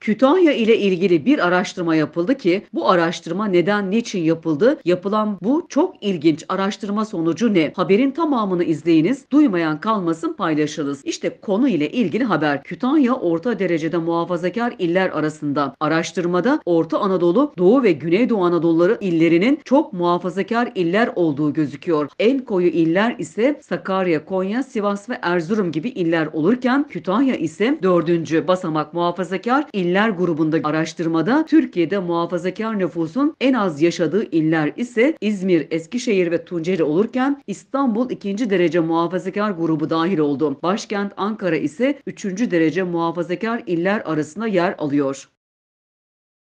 Kütahya ile ilgili bir araştırma yapıldı ki bu araştırma neden niçin yapıldı? Yapılan bu çok ilginç araştırma sonucu ne? Haberin tamamını izleyiniz. Duymayan kalmasın paylaşırız. İşte konu ile ilgili haber. Kütahya orta derecede muhafazakar iller arasında. Araştırmada Orta Anadolu, Doğu ve Güneydoğu Anadoluları illerinin çok muhafazakar iller olduğu gözüküyor. En koyu iller ise Sakarya, Konya, Sivas ve Erzurum gibi iller olurken Kütahya ise dördüncü basamak muhafazakar iller iller grubunda araştırmada Türkiye'de muhafazakar nüfusun en az yaşadığı iller ise İzmir, Eskişehir ve Tunceli olurken İstanbul ikinci derece muhafazakar grubu dahil oldu. Başkent Ankara ise üçüncü derece muhafazakar iller arasında yer alıyor.